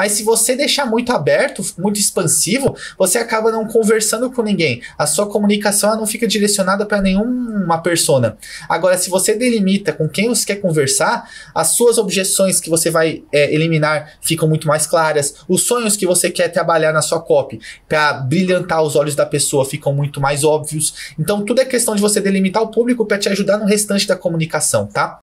Mas se você deixar muito aberto, muito expansivo, você acaba não conversando com ninguém. A sua comunicação não fica direcionada para nenhuma persona. Agora, se você delimita com quem você quer conversar, as suas objeções que você vai é, eliminar ficam muito mais claras. Os sonhos que você quer trabalhar na sua copy para brilhantar os olhos da pessoa ficam muito mais óbvios. Então, tudo é questão de você delimitar o público para te ajudar no restante da comunicação, tá?